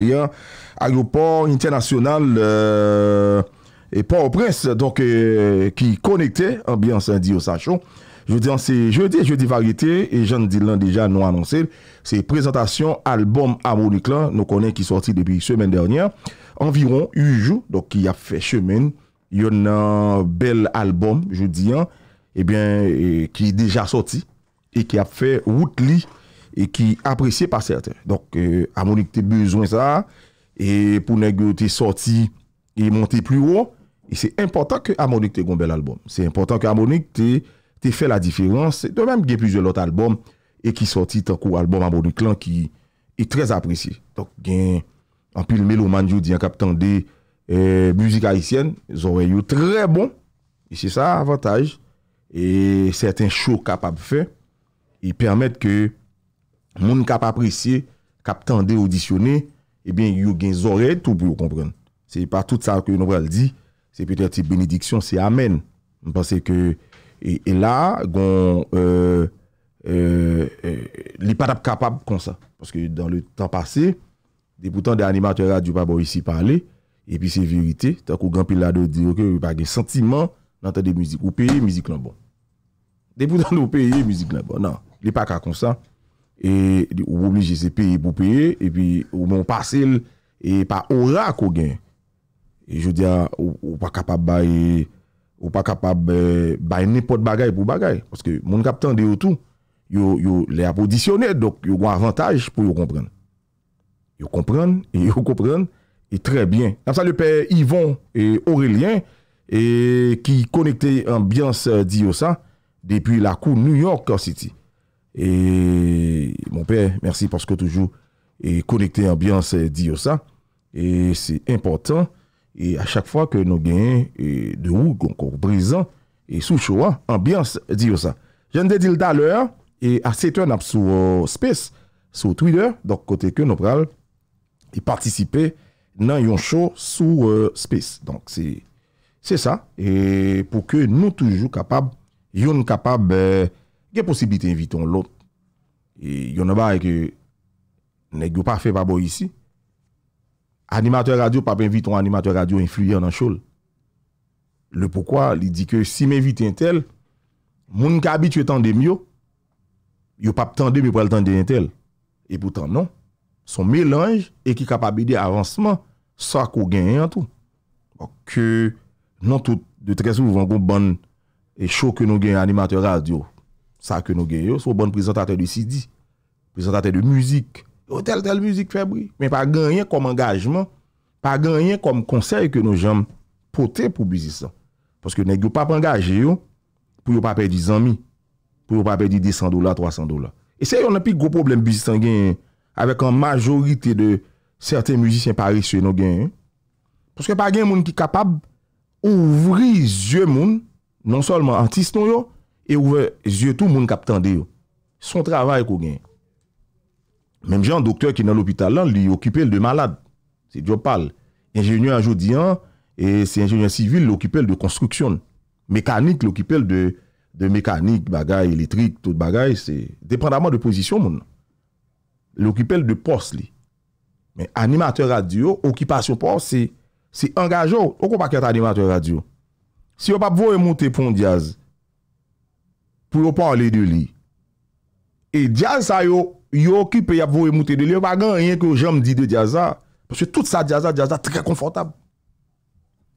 Yon agropor internasyonal e euh, por pres, donk ki euh, konekte ambyansan diyo sa chou. Jou diyan se jeudi, jeudi varite, e jen di lan deja nou anonser, se prezentasyon albom Amoriklan, nou konen ki sorti debi semen dernyan, anviron yu jou, donk ki ap fe chemen, yon nan bel albom, jou diyan, ebyen ki deja sorti, e ki ap fe Wootley, e ki apresye pa serten. Donk, Amonik te bezwen sa, e pou nek te sorti, e monte pli ouan, e se importan ke Amonik te gombe l'albom. Se importan ke Amonik te fe la difirans, do menm ge pizye lot albom, e ki sorti tankou albom Amonik lan, ki e trez apresye. Donk gen, anpil meloman yo di an kapitan de, e, muzik haisyen, zonwe yo tre bon, e se sa avantaj, e serten show kapab fe, e permet ke, Moun kap apresye, kap kande audisyone, ebyen yon gen zore, tou pou yon kompren. Se pa tout sa akou yon obral di, se petè ti benediksyon, se amen. Mwen pense ke, e, e la, goun, e, e, li pat ap kapab konsa. Paske dan le tan pase, depoutan de animatoura, di ou pa bo yon si pale, e pi se verite, tak ou gampil la de di, yon pa gen sentiman, nan te de mouzik. Ou peye mouzik lan bon. Depoutan ou peye mouzik lan bon, nan. Li pa kap konsa, E, ou boubli jese peye pou peye Ou moun pasil E pa ora kou gen E joudia ou pa kapab baye Ou pa kapab Baye ne pot bagay pou bagay Moun kapitan de yo tou Yo le apodisyonè Yo gwa avantaj pou yo kompren Yo kompren E yo kompren E tre bien Tam sa le pè Yvon et Aurélien Ki konekte ambiance euh, di yo sa Depi la kou New York City E, moun pe, mersi porske toujou, e konekte ambyans diyo sa. E, se important, e a chak fwa ke nou genye, e de ou, gounkou, brizan, e sou chouan, ambyans diyo sa. Jende di l daler, e a seten ap sou space, sou Twitter, dok kote ke nou pral, e partisipe nan yon show sou space. E, yon nan ba e ke nek yo pa fe pa bo yisi. Animateur radyo pape inviton animateur radyo influyen nan choul. Le poukwa li di ke si me vit Intel, moun kabit yo tande myo, yo pape tande myo pou el tande Intel. E poutan non, son melanj e ki kapabide avansman sa kou genyen tout. Ok, nan tout de tresou vangou bon e chou kou nou genyen animateur radyo. sa ke nou gen yo, sou bon prezentate de CD prezentate de muzik tel tel muzik febri, men pa ganyen kom angajman, pa ganyen kom konsey ke nou jom poten pou buzistan, poske ne gyo pa pangaje yo, pou yo pa pe di zami pou yo pa pe di 200 dola 300 dola, e se yon api go problem buzistan gen, avek an majorite de certain muzisyen pari se nou gen, poske pa gen moun ki kapab ouvri zye moun, non solman an tis nou yo E ouve, zye tou moun kap tande yo. Son travay kou gen. Mem jan doktor ki nan l'opital lan, li okipel de malad. Se djopal. Injenyon anjou diyan, e se injenyon sivil, l'okipel de konstruksyon. Mekanik, l'okipel de mekanik, bagay, elektrik, tout bagay, se depen daman de pozisyon moun. L'okipel de pos li. Men animatör radio, okipasyon pos, se angajou, okou pa ket animatör radio. Se yo pa pou mwote pon diaz, pou yo parle de li. E dja sa yo, yo ki pe yap vowe moute de li, yo bagan rien ke non, yo jom di de dja sa, pwese tout sa dja sa, dja sa tre konfortab.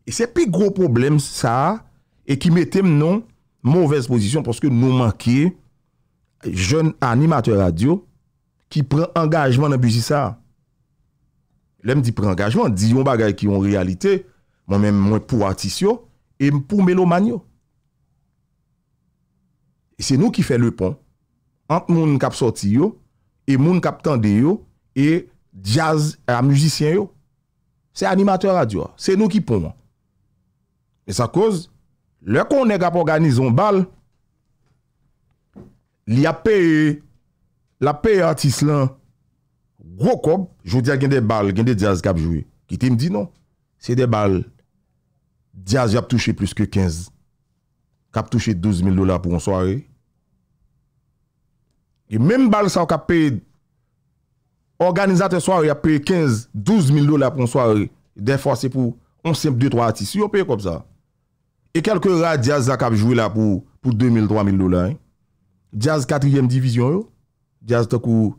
E se pi gro problem sa, e ki metem non, mouvez posisyon, pwese ke nou manke, jen animatoy radio, ki pren angajman nan bujisa. Le m di pren angajman, di yon bagay ki yon realite, mwen mwen pou atisyon, e m pou melo manyo. E se nou ki fe le pon, ant moun kap soti yo, e moun kap tende yo, e jazz a moujisyen yo. Se animateur a diwa, se nou ki pon. E sa koz, lè konen kap organizon bal, li ap paye, la paye artist lan, wokob, jwou diya gen de bal, gen de jazz kap jwe, ki ti mdi non, se de bal, jazz yap touche plus ke 15, kap touche 12 000 dolar pou an soarey, Mèm bal sa w ka pe, organizatè soare, ya pe 15, 12 mil dola pou an soare, defose pou 11, 2, 3 atisi, yo pe kop sa. E kelke rad jazz a ka jwè la pou pou 2 mil, 3 mil dola. Jazz 4e division yo, jazz takou,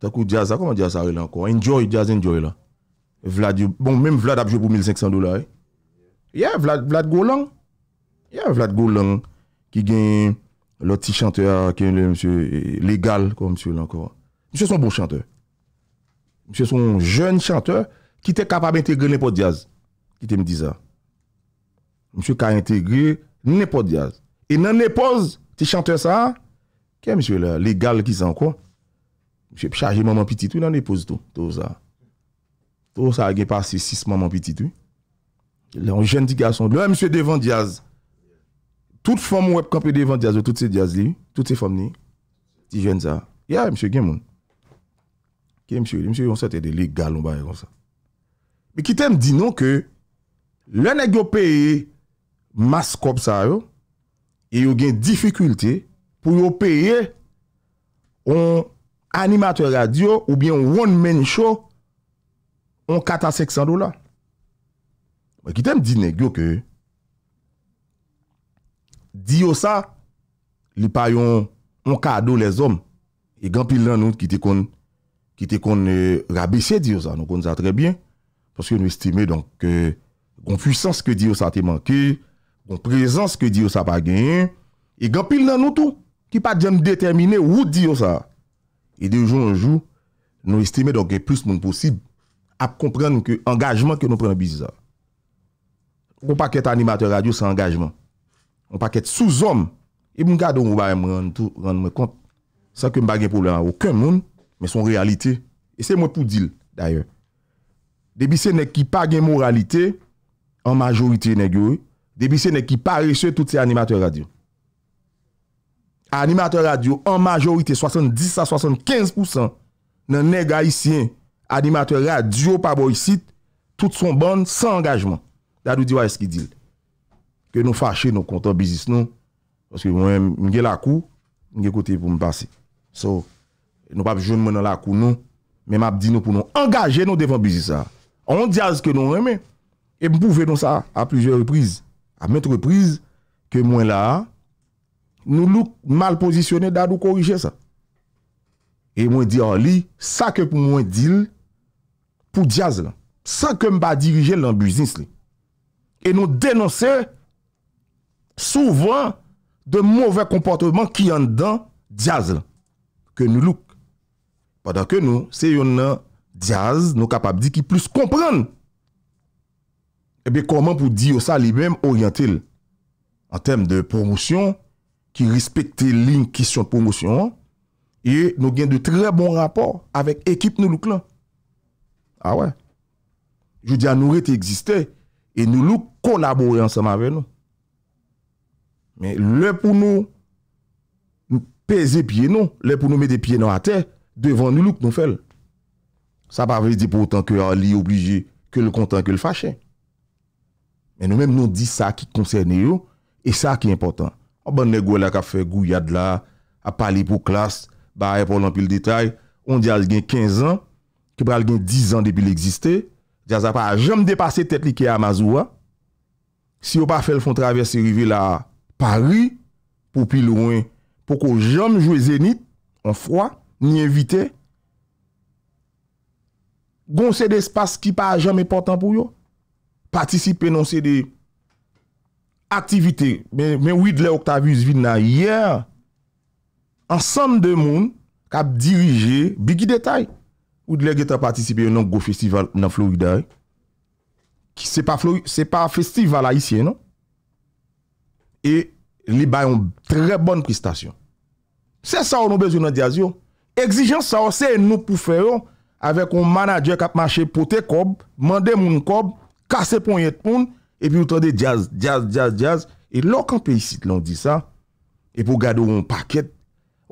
takou jazz a, koman jazz a re lan kon, enjoy, jazz enjoy la. Vlad yo, bon mèm Vlad a jwè pou 1,500 dola. Yeah, Vlad Golan, yeah Vlad Golan, ki gen, ki gen, Loti chanteur ke msye legal ko msye lankor. Msye son bou chanteur. Msye son jen chanteur ki te kapab entegre nepo diaz. Ki te mdiza. Msye ka entegre nepo diaz. E nan nepoz te chanteur sa, ke msye legal ki zankor. Msye chaje maman pititou nan nepoz tou. Tou sa. Tou sa gen pase 6 maman pititou. Lè yon jen di gason. Lè msye devan diaz. Tout fòm wèp kompèdè yon jazlè, tout se jazlè, tout se fòm nè, ti jèn zà. Ya, msè, gen moun. Kè msè, msè yon sè tè de legal, yon bè yon sè. Mè ki tem di nou kè, lè nè gyo pèye maskop sa yo, e yon gen difikultè, pou yon pèye yon animatò radio, oubyen yon one man show, yon kataseksan do la. Mè ki tem di nè gyo kè, Diyosa li payon an kado les om E gampil nan nou ki te kon e, rabese diyosa Nou kon za tre bien Paske nou estime kon e, fwisan se ke diyosa te manke Kon prezans se ke diyosa pa genyen E gampil nan nou tou Ki pa djen determine ou diyosa E de jou nou jou Nou estime donke plus moun posib A komprenn ke angajman ke nou pren biza Ou pa ket animator radio sa angajman On pa ket souzom E moun gado mou ba yon mwen kont San ke mba gen pou lèman wou Kèm moun, men son realite E se mwen pou dil, daye Debi se ne ki pa gen moralite An majorite ne gyo Debi se ne ki pa resye tout se animatör radio Animatör radio an majorite 70-75% Nan ne ga isyen Animatör radio pa boy sit Tout son ban, san angajman Da nou diwa eski dil nou fache nou kontan bizis nou mwen gen lakou mwen gen kote pou m basi nou pa bi joun mwen lakou nou mwen ap di nou pou nou angaje nou devan bizis an di az ke nou mwen men mwen pou ven nou sa a plujer repriz a mwen repriz ke mwen la nou non? louk mal posisyonè da nou korijè sa e mwen di an oh, li sa ke pou mwen dil pou di az la sa ke mwa dirijè lan bizis li e nou denonse Souvan de mouvè komportman ki yon dan Djaz la Ke nou luk Padakè nou se yon nan Djaz nou kapab di ki plus kompran eh Ebe koman pou di yo sa li mèm Oriyantil An tem de promosyon Ki respecte lin kisyon promosyon E nou gen de tre bon rapor Avèk ekip nou luk la A wè Jou di an nou rete egziste E nou luk kolaborè ansèm avè nou Men lè pou nou nou peze piye nou, lè pou nou mède piye nou a tè, devan nou luk nou fèl. Sa pa vè di pou autant kè ah, ah, bon, a li oblijè, kè lè kontan, kè lè fachè. Men nou mèm nou di sa ki koncèrne yo e sa ki important. A ban nè gwa la ka fè gou yad la, a pali pou klas, ba aè pou l'ampil detay, on di al gen 15 an, ki pral gen 10 an depi l'existe, di a zapa a jom depase tèt li ki a mazou an, si yo pa fèl fon travesse rive la a, Pari pou pilouen, pou kon jom jwe zenit, an fwa, ni evite. Gon se de espase ki pa jom e portan pou yo. Patisipe non se de aktivite. Men wid le Octavius Ville nan yè. Ansem de moun kap dirije, bigi detay. Wid le geta patisipe yon non go festival nan Florida. Ki se pa festival a isye non. e li bayon trè bon prestasyon. Se sa ou nou bezoun an di azyon, egzijan sa ou se nou pou fè yo, avek ou manajè kap manche potè kob, mandè moun kob, kase pon yetpoun, e pi ou tande jaz, jaz, jaz, jaz, e lòk an pe yisit lòn di sa, e pou gado ou an pakèt,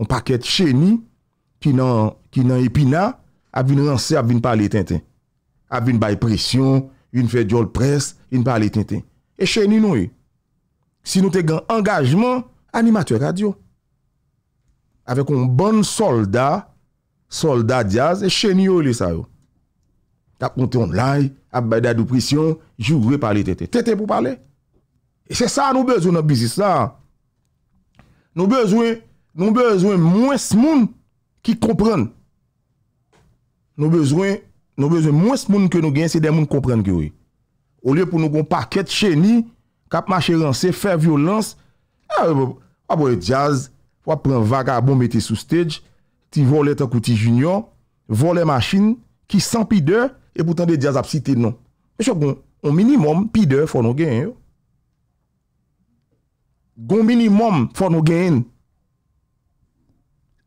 an pakèt chèni, ki nan epina, avin ransè, avin pale tèntè, avin bay presyon, avin fè diol pres, avin pale tèntè, e chèni nou e, Si nou te gen angajman, animatoy radio. Avek on bon solda, solda diaz, e chenye yo li sa yo. Ta konti on lay, ap bay da duprisyon, jougwe pali tete. Tete pou pali. E se sa nou bezwen nan bizis sa. Nou bezwen, nou bezwen mwes moun ki kompren. Nou bezwen, nou bezwen mwes moun ki nou gen se den moun kompren ki yo. E. Ou liye pou nou kon paket chenye, ap mache rense, fèr violans, ap wè jazz, wè pren vaga, bon mète sou stage, ti vòlè tan kouti jinyon, vòlè machin, ki san pi dè, e boutan de jazz ap site non. Mè e chò bon, on minimum, pi dè, fò nou gen yon. Gon minimum, fò nou gen yon.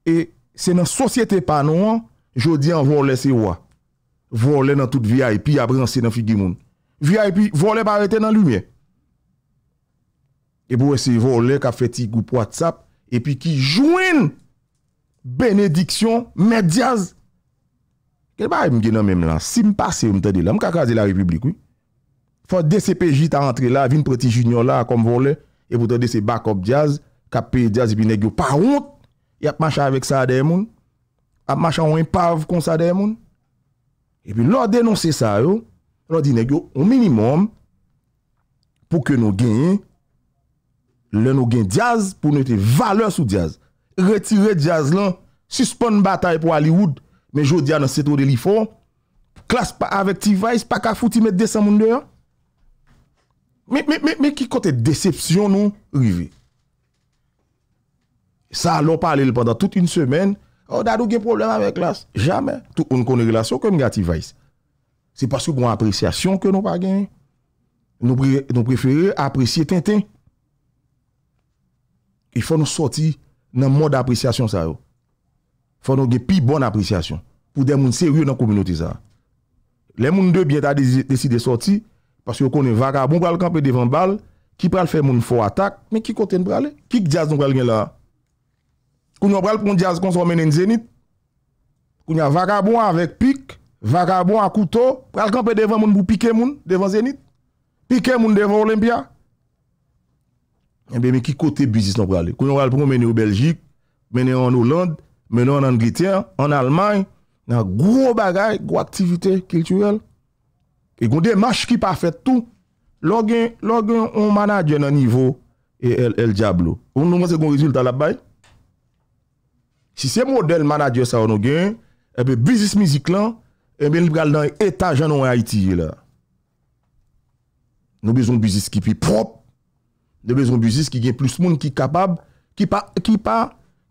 E se nan sosyete panouan, jò di an vòlè se wè. Vòlè nan tout VIP, ap rense nan figi moun. VIP, vòlè pa rete nan lumiè. epi wese vole ka feti goup watsap, epi ki jwen benediksyon medyaz. Kèl ba yon genan mè mè nan, simpase yon mwen te de la, mwen kakaze la republik wè, fò de se pejit a entre la, vin preti jinyon la kom vole, epi wote de se bakop dyaz, ka pejit dyaz epi negyo parout, epi ap machan avek sa de moun, ap machan wèn pav kon sa de moun, epi lò denonsè sa yo, lò di negyo, yon minimum pou ke nou genye, Lè nou gen diaz pou nou te valeur sou diaz. Retire diaz lan, suspon batay pou Hollywood, men jò dia nan seto de li fò. Klas pa avèk Ti Vajs, pa ka fouti met desan moun de yon. Mè ki kote decepsyon nou, rive. Sa lò pale lè pendant tout yon semen, ou oh, dadou gen problem avèk klas. Jamè, tout ou nou konnen relasyon konn gen Ti Vajs. Se paskou gwen apresyasyon ke nou pa gen. Nou preferè apresye ten ten. ki fwa nou sorti nan mod apresyasyon sa yo. Fwa nou ge pi bon apresyasyon, pou den moun seryo nan kouminoti sa. Le moun de byen ta desi de sorti, pas yo konen Vagabon pral kampè devan bal, ki pral fè moun fwo atak, men ki konten prale? Ki jaz nou pral gen la? Koun yo pral pou moun jaz konsomen en Zenit? Koun yo Vagabon avek pik, Vagabon akouto, pral kampè devan moun pou pike moun devan Zenit? Pike moun devan Olympia? mwen ki kote bizis nan pralè. Koun yon pralè pou mwen mèni ou Belgique, mèni an Olande, mèni an Angleterre, an Almanye, nan gwo bagay, gwo aktivite kiltüel. E goun dey mâch ki pa fèt tou, lò gen, lò gen, on manajè nan nivou el diablo. O nou mwansè goun rejou l'talap bay? Si se model manajè sa wò nan gen, e bè bizis mizik lan, e bè li pralè nan etajè nan Haiti lè. Nou bezon bizis ki pi prop, Ne bezon buzist ki gen plus moun ki kapab, ki pa, ki pa,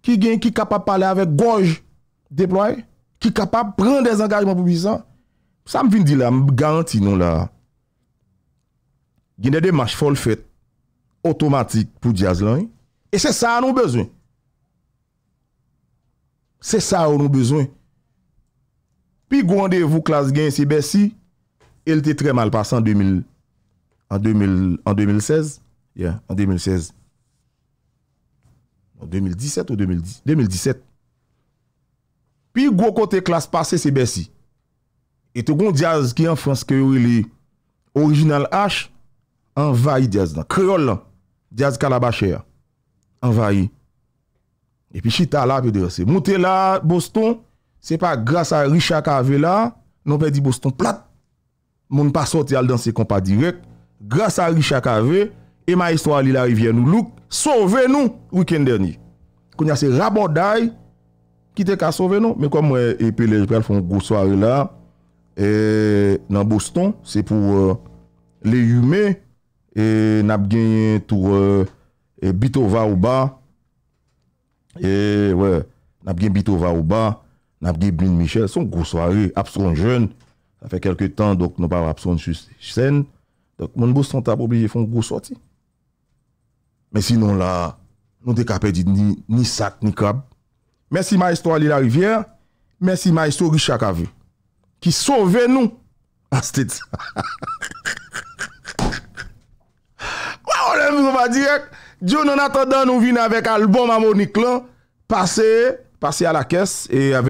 ki gen ki kapab pale avek goj deploye, ki kapab pren dezengajman pou bizan. Sa m vin di la, m garanti nou la. Gine de mash fol fet otomatik pou jazz lan. E se sa anon bezon. Se sa anon bezon. Pi gwan de vou klas gen si besi, el te tre mal pasan en 2016. Ya, an 2016. An 2017 ou 2010? 2017. Pi, gwo kote klas pase se besi. E te goun diaz ki an franske yori li, orijinal H, an vayi diaz nan. Kriol lan, diaz kalabache ya. An vayi. E pi chita la pe deyase. Moute la, boston, se pa grasa Richard Kave la, nan pe di boston plat. Moun pa sote al dan se kompa direk. Grasa Richard Kave, E ma histwa li la revyen nou luk, sove nou wiken derni. Kon yase rabo day, ki te ka sove nou. Men kon mwen epi lèjbel foun gousware la, e, nan boston, se pou e, lè yume, e nap gen tou e, Bitova ou ba, e wè, nap gen Bitova ou ba, nap gen Blin Michel, son gousware, ap son jen, ap fè kelke tan, donk nou pa ap son chisen, donk moun boston tap obliye foun gousware ti. Men si nou la... Nou dekapè di ni sak, ni kab. Men si ma esto ali la rivière. Men si ma esto gu chak avi. Ki sove nou. Astid. Kwa ou lèm nou va dièk. Diyo nou nata dan nou vin avèk albom amonik lan. Pase. Pase a la kes. E avèk...